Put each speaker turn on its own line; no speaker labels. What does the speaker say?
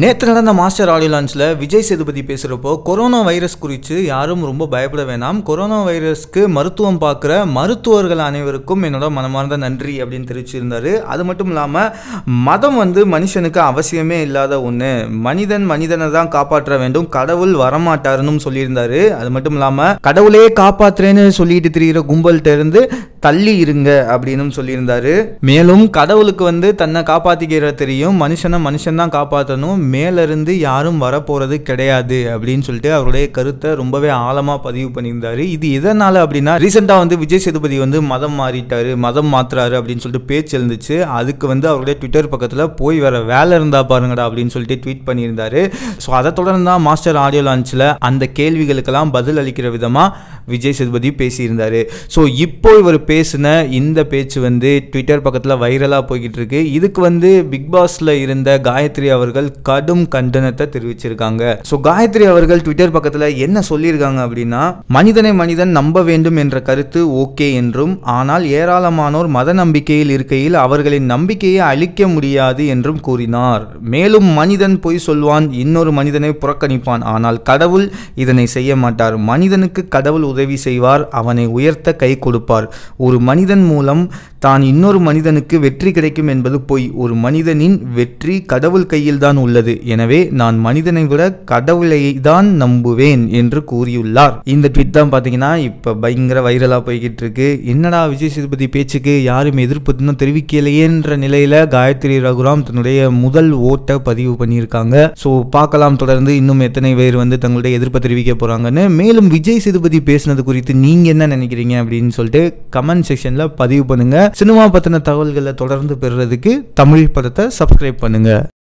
நேற்று நடந்த master audio லான்ச்சில் விஜய் சேதுபதி பேசுகிறப்போ கொரோனா வைரஸ் குறித்து யாரும் ரொம்ப பயப்பட வேணாம் கொரோனா வைரஸ்க்கு மருத்துவம் பார்க்குற மருத்துவர்கள் அனைவருக்கும் என்னோட மனமார்ந்த நன்றி அப்படின்னு தெரிவிச்சிருந்தார் அது மட்டும் இல்லாமல் மதம் வந்து மனுஷனுக்கு அவசியமே இல்லாத ஒன்று மனிதன் மனிதனை தான் காப்பாற்ற வேண்டும் கடவுள் வரமாட்டாருன்னு சொல்லியிருந்தார் அது மட்டும் இல்லாமல் கடவுளே காப்பாற்றுறேன்னு சொல்லிட்டு திரிகிற கும்பல்கிட்ட இருந்து தள்ளி இருங்க அப்படின்னு சொல்லியிருந்தார் மேலும் கடவுளுக்கு வந்து தன்னை காப்பாற்றிக்கிற தெரியும் மனுஷனை மனுஷன் தான் காப்பாற்றணும் மேலேருந்து யாரும் வரப்போகிறது கிடையாது அப்படின்னு சொல்லிட்டு அவருடைய கருத்தை ரொம்பவே ஆழமாக பதிவு பண்ணியிருந்தார் இது எதனால் அப்படின்னா ரீசெண்டாக வந்து விஜய் சேதுபதி வந்து மதம் மாறிட்டார் மதம் மாற்றுறாரு அப்படின்னு சொல்லிட்டு பேச்சு எழுந்துச்சு அதுக்கு வந்து அவருடைய ட்விட்டர் பக்கத்தில் போய் வர வேலை இருந்தால் பாருங்கடா அப்படின்னு சொல்லிட்டு ட்வீட் பண்ணியிருந்தார் ஸோ அதை தொடர்ந்து தான் மாஸ்டர் ஆடியோ லான்ச்சில் அந்த கேள்விகளுக்கெல்லாம் பதில் அளிக்கிற விதமாக விஜய் சேதுபதி பேசியிருந்தார் ஸோ இப்போ இவர் பேசின இந்த பேச்சு வந்து ட்விட்டர் பக்கத்தில் வைரலாக போய்கிட்டு இருக்கு இதுக்கு வந்து பிக் பாஸில் இருந்த காயத்ரி அவர்கள் கடும் கண்டனத்தை தெரிவிச்சிருக்காங்க ஸோ காயத்ரி அவர்கள் ட்விட்டர் பக்கத்தில் என்ன சொல்லியிருக்காங்க அப்படின்னா மனிதனை மனிதன் நம்ப வேண்டும் என்ற கருத்து ஓகே என்றும் ஆனால் ஏராளமானோர் மத நம்பிக்கையில் இருக்கையில் அவர்களின் நம்பிக்கையை அழிக்க முடியாது என்றும் கூறினார் மேலும் மனிதன் பொய் சொல்வான் இன்னொரு மனிதனை புறக்கணிப்பான் ஆனால் கடவுள் இதனை செய்ய மாட்டார் மனிதனுக்கு கடவுள் உதவி செய்வார் அவனை உயர்த்த கை கொடுப்பார் ஒரு மனிதன் மூலம் தான் இன்னொரு மனிதனுக்கு வெற்றி கிடைக்கும் என்பது பொய் ஒரு மனிதனின் வெற்றி கடவுள் கையில் தான் உள்ளது எனவே நான் மனிதனை விட கடவுளை தான் நம்புவேன் என்று கூறியுள்ளார் இந்த ட்விட் தான் பார்த்தீங்கன்னா இப்போ பயங்கர வைரலாக போய்கிட்டு இருக்கு என்னடா விஜய் சேதுபதி பேச்சுக்கு யாரும் எதிர்ப்பு இன்னும் தெரிவிக்கலையேன்ற நிலையில காயத்ரி ரகுராம் தன்னுடைய முதல் ஓட்டை பதிவு பண்ணியிருக்காங்க ஸோ பார்க்கலாம் தொடர்ந்து இன்னும் எத்தனை பேர் வந்து தங்களுடைய எதிர்ப்பை தெரிவிக்க போறாங்கன்னு மேலும் விஜய் சேதுபதி பேசினது குறித்து நீங்க என்ன நினைக்கிறீங்க அப்படின்னு சொல்லிட்டு கமெண்ட் செக்ஷன்ல பதிவு பண்ணுங்க சினிமா பற்றின தகவல்களை தொடர்ந்து பெறுறதுக்கு தமிழ் படத்தை சப்ஸ்கிரைப் பண்ணுங்கள்